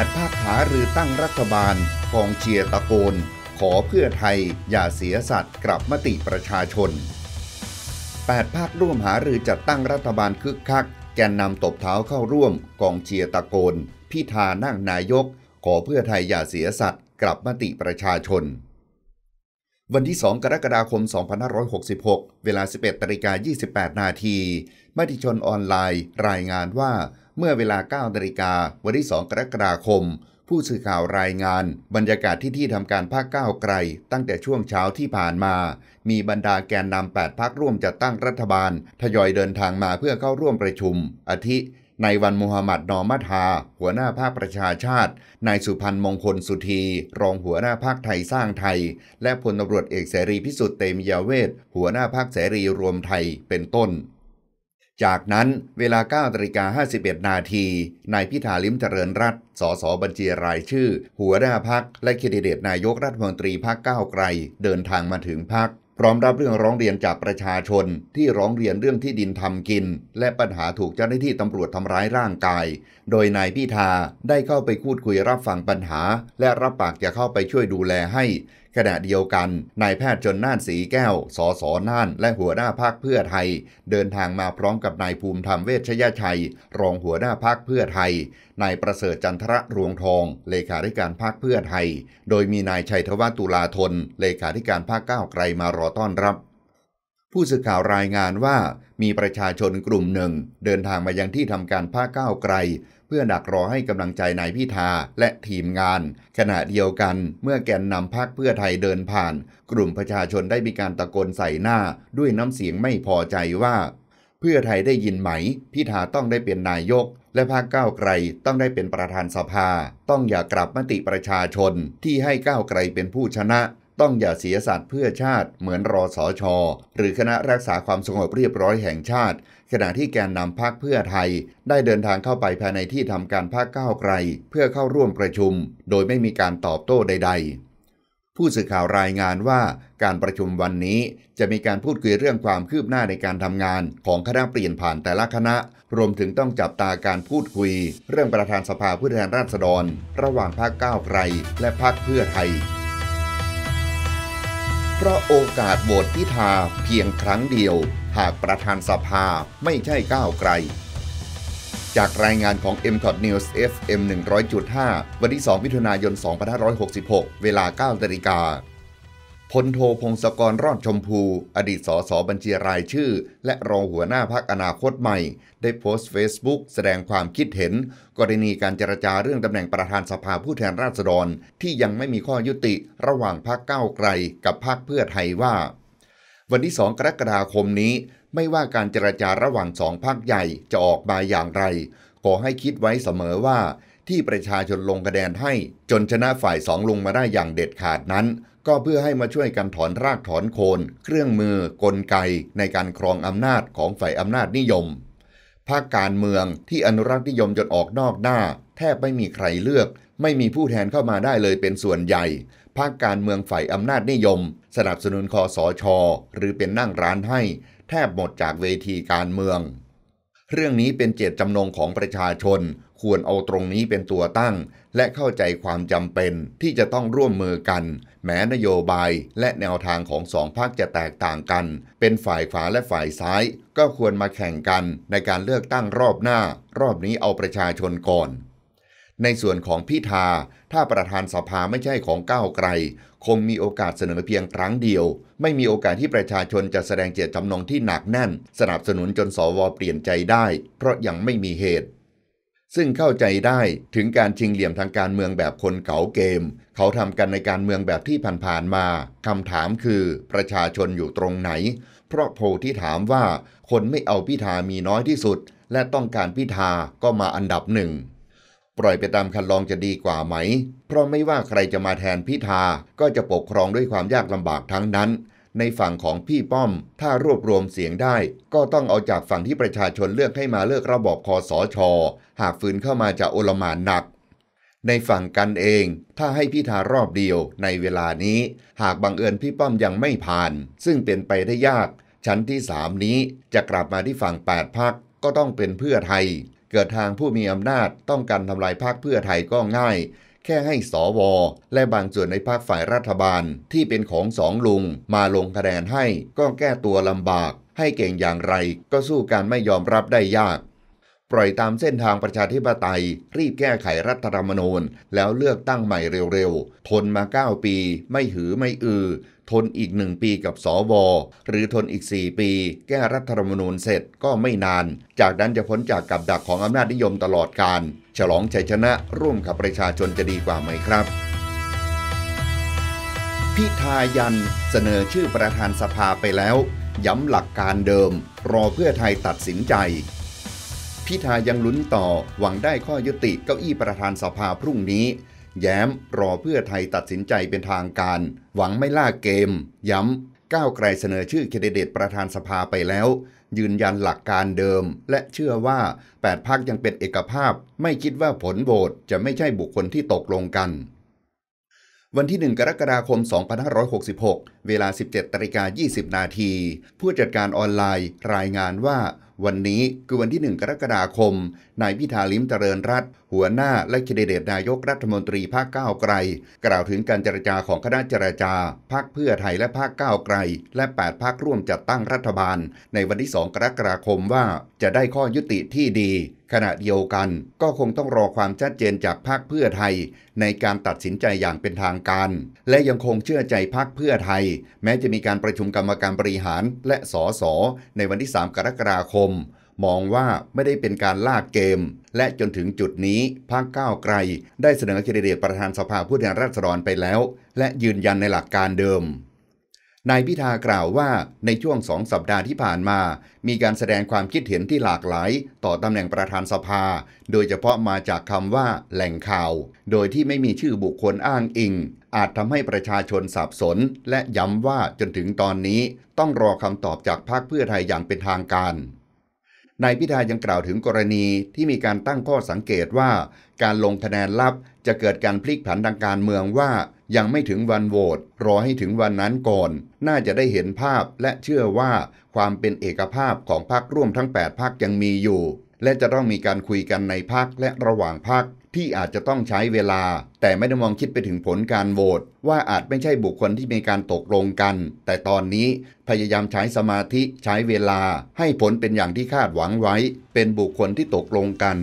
8 ภาคหารือตั้งรัฐบาล กองเชียร์ตะโกน ขอเพื่อไทยอย่าเสียสัตว์กลับมติประชาชน 8 ภาคร่วมหารือจัดตั้งรัฐบาลคึกคักแกนนำตบเท้าเข้าร่วมกองเชียร์ตะโกนพิธานั่งนายก ขอเพื่อไทยอย่าเสียสัตว์กลับมติประชาชนวันที่ 2 กรกฎาคม 2566 เวลา 11 ตริกา28 นาทีมติชนออนไลน์ รายงานว่า เมื่อเวลา9นาฬิกาวันที่ 2 กรกฎาคม ผู้สื่อข่าวรายงาน บรรยากาศที่ที่ทำการภาคก้าวไกล ตั้งแต่ช่วงเช้าที่ผ่านมา มีบรรดาแกนนำ 8 พักร่วมจัดตั้งรัฐบาล ทยอยเดินทางมาเพื่อเข้าร่วมประชุม อาทินายวันมูฮัมหมัดนอมาทา หัวหน้าภาคประชาชาติ นายสุพันธ์มงคลสุธี รองหัวหน้าภาคไทยสร้างไทย และพลตำรวจเอกเสรีพิสุทธิ์เตมียเวทหัวหน้าภาคเสรีรวมไทยเป็นต้น จากนั้นเวลา9นาฬิกาห้นาทีนายพิธาลิมเจริญรัตสอสบัญชีรายชื่อ หัวหน้าพักและคดิเดตนายกรัฐมนตรีพักเก้าไกลเดินทางมาถึงพักพร้อมรับเรื่องร้องเรียนจากประชาชน ที่ร้องเรียนเรื่องที่ดินทำกิน และปัญหาถูกเจ้าหน้าที่ตำรวจทำร้ายร่างกาย โดยนายพิธาได้เข้าไปพูดคุยรับฟังปัญหา และรับปากจะเข้าไปช่วยดูแลให้ขณะเดียวกันนายแพทย์จนน่านสีแก้วสอสอน่าน และหัวหน้าพักเพื่อไทย เดินทางมาพร้อมกับนายภูมิธรรมเวชยชัย รองหัวหน้าพักเพื่อไทย นายประเสริฐจันทระรวงทองเลขาธิการพักเพื่อไทย โดยมีนายชัยธวัตุลาธนเลขาธิการพักก้าวไกลมารอต้อนรับผู้สื่อข่าวรายงานว่ามีประชาชนกลุ่มหนึ่งเดินทางมายังที่ทำการภาคก้าวไกล เพื่อดักรอให้กำลังใจนายพิธาและทีมงาน ขณะเดียวกันเมื่อแกนนำพักเพื่อไทยเดินผ่าน กลุ่มประชาชนได้มีการตะโกนใส่หน้าด้วยน้ำเสียงไม่พอใจว่า เพื่อไทยได้ยินไหม พิธาต้องได้เป็นนายก และภาคก้าวไกลต้องได้เป็นประธานสภา ต้องอย่ากลับมติประชาชนที่ให้ก้าวไกลเป็นผู้ชนะต้องอย่าเสียสัตว์เพื่อชาติเหมือนรอสอชอหรือคณะรักษาความสงบเรียบร้อยแห่งชาติ ขณะที่แกนนำพักเพื่อไทย ได้เดินทางเข้าไปภายในที่ทำการพักก้าวไกล เพื่อเข้าร่วมประชุม โดยไม่มีการตอบโต้ใด ๆ ผู้สื่อข่าวรายงานว่า การประชุมวันนี้จะมีการพูดคุยเรื่องความคืบหน้าในการทำงาน ของคณะเปลี่ยนผ่านแต่ละคณะ รวมถึงต้องจับตาการพูดคุย เรื่องประธานสภาผู้แทนราษฎร ระหว่างพรรคก้าวไกลและพรรคเพื่อไทยเพราะโอกาสโหวตพิธา เพียงครั้งเดียว หากประธานสภาไม่ใช่ก้าวไกล จากรายงานของ m c o t News FM 100.5 วันที่2มิถุนายน 2566 เวลา9นาฬิกาพลโทพงศกรรอดชมพู อดีตสสบัญชีรายชื่อ และรองหัวหน้าพักอนาคตใหม่ ได้โพสต์เฟซบุ๊กแสดงความคิดเห็น กรณีการเจรจาเรื่องตำแหน่งประธานสภาผู้แทนราษฎร ที่ยังไม่มีข้อยุติระหว่างพักเก้าไกลกับพักเพื่อไทยว่า วันที่สองกรกฎาคมนี้ ไม่ว่าการเจรจาระหว่างสองพักใหญ่จะออกมาอย่างไร ขอให้คิดไว้เสมอว่าที่ประชาชนลงคะแนนให้จนชนะฝ่ายสองลงมาได้อย่างเด็ดขาดนั้น ก็เพื่อให้มาช่วยกันถอนรากถอนโคน เครื่องมือกลไกในการครองอำนาจของฝ่ายอำนาจนิยม ภาคการเมืองที่อนุรักษ์นิยมจนออกนอกหน้า แทบไม่มีใครเลือก ไม่มีผู้แทนเข้ามาได้เลยเป็นส่วนใหญ่ ภาคการเมืองฝ่ายอำนาจนิยม สนับสนุนคอสอชอหรือเป็นนั่งร้านให้ แทบหมดจากเวทีการเมืองเรื่องนี้เป็นเจตจำนงของประชาชนควรเอาตรงนี้เป็นตัวตั้งและเข้าใจความจำเป็นที่จะต้องร่วมมือกัน แม้นโยบายและแนวทางของสองพรรคจะแตกต่างกัน เป็นฝ่ายขวาและฝ่ายซ้ายก็ควรมาแข่งกันในการเลือกตั้งรอบหน้ารอบนี้เอาประชาชนก่อน ในส่วนของพิธาถ้าประธานสภาไม่ใช่ของก้าวไกล คงมีโอกาสเสนอเพียงครั้งเดียว ไม่มีโอกาสที่ประชาชนจะแสดงเจตจำนงที่หนักแน่น สนับสนุนจนสวเปลี่ยนใจได้ เพราะยังไม่มีเหตุซึ่งเข้าใจได้ถึงการชิงเหลี่ยมทางการเมืองแบบคนเก่าเกมเขาทำกันในการเมืองแบบที่ผ่านๆมาคำถามคือประชาชนอยู่ตรงไหน เพราะโพที่ถามว่าคนไม่เอาพิธามีน้อยที่สุด และต้องการพิธาก็มาอันดับหนึ่งปล่อยไปตามคันลองจะดีกว่าไหม เพราะไม่ว่าใครจะมาแทนพิธาก็จะปกครองด้วยความยากลำบากทั้งนั้นในฝั่งของพี่ป้อม ถ้ารวบรวมเสียงได้ก็ต้องเอาจากฝั่งที่ประชาชนเลือกให้มาเลือกระบอบคอสอชอหากฝืนเข้ามาจะโอลมานหนัก ในฝั่งกันเอง ถ้าให้พิธารอบเดียวในเวลานี้หากบังเอิญพี่ป้อมยังไม่ผ่าน ซึ่งเป็นไปได้ยาก ชั้นที่สามนี้จะกลับมาที่ฝั่ง8พักก็ต้องเป็นเพื่อไทย เกิดทางผู้มีอำนาจต้องการทำลายพักเพื่อไทยก็ง่ายแค่ให้สวและบางส่วนในภาคฝ่ายรัฐบาลที่เป็นของสองลุงมาลงคะแนนให้ก็แก้ตัวลำบากให้เก่งอย่างไรก็สู้การไม่ยอมรับได้ยากปล่อยตามเส้นทางประชาธิปไตย รีบแก้ไขรัฐธรรมนูญแล้วเลือกตั้งใหม่เร็วๆ ทนมา 9 ปี ไม่หือไม่อือทนอีกหนึ่งปีกับสอวอ หรือทนอีก 4 ปี แก้รัฐธรรมนูญเสร็จก็ไม่นาน จากนั้นจะพ้นจากกับดักของอำนาจนิยมตลอดการ ฉลองชัยชนะร่วมกับประชาชนจะดีกว่าไหมครับ พิทายันเสนอชื่อประธานสภาไปแล้ว ย้ำหลักการเดิม รอเพื่อไทยตัดสินใจพิธายังลุ้นต่อ หวังได้ข้อยุติเก้าอี้ประธานสภาพรุ่งนี้ แย้มรอเพื่อไทยตัดสินใจเป็นทางการ หวังไม่ล่าเกม ย้ำก้าวไกลเสนอชื่อเคนดเดตประธานสภาไปแล้ว ยืนยันหลักการเดิม และเชื่อว่า8พักยังเป็นเอกภาพไม่คิดว่าผลโหวตจะไม่ใช่บุคคลที่ตกลงกัน วันที่ 1 กรกฎาคม 2566 เวลา 17ตริกา20นาทีผู้จัดการออนไลน์รายงานว่าวันนี้คือวันที่ 1 กรกฎาคม นายพิธาลิมเจริญรัตหัวหน้าและคิดเดตนายกรัฐมนตรีภาคก้าวไกลกล่าวถึงการเจรจาของคณะเจรจา ภาคเพื่อไทย และภาคก้าวไกลและ8พากร่วมจัดตั้งรัฐบาล ในวันที่2กรกฎาคมว่าจะได้ข้อยุติที่ดีขณะเดียวกันก็คงต้องรอความชัดเจนจากพรรคเพื่อไทย ในการตัดสินใจอย่างเป็นทางการ และยังคงเชื่อใจพรรคเพื่อไทย แม้จะมีการประชุมกรรมการบริหารและสสในวันที่3กรกฎาคมมองว่าไม่ได้เป็นการลากเกม และจนถึงจุดนี้พรรคก้าวไกลได้เสนอคดีเดตประธานสภาผู้แทนราษฎรไปแล้ว และยืนยันในหลักการเดิมนายพิธากล่าวว่าในช่วงสองสัปดาห์ที่ผ่านมา มีการแสดงความคิดเห็นที่หลากหลายต่อตำแหน่งประธานสภา โดยเฉพาะมาจากคำว่า แหล่งข่าว โดยที่ไม่มีชื่อบุคคลอ้างอิง อาจทำให้ประชาชนสับสน และย้ำว่าจนถึงตอนนี้ ต้องรอคำตอบจากพรรคเพื่อไทยอย่างเป็นทางการนายพิธายังกล่าวถึงกรณีที่มีการตั้งข้อสังเกตว่า การลงคะแนนลับจะเกิดการพลิกผันทางการเมืองว่า ยังไม่ถึงวันโหวตรอให้ถึงวันนั้นก่อน น่าจะได้เห็นภาพและเชื่อว่าความเป็นเอกภาพของพรรคร่วมทั้ง 8พรรคยังมีอยู่ และจะต้องมีการคุยกันในพรรคและระหว่างพรรคที่อาจจะต้องใช้เวลา แต่ไม่ได้มองคิดไปถึงผลการโหวตว่าอาจไม่ใช่บุคคลที่มีการตกลงกัน แต่ตอนนี้ พยายามใช้สมาธิใช้เวลา ให้ผลเป็นอย่างที่คาดหวังไว้ เป็นบุคคลที่ตกลงกัน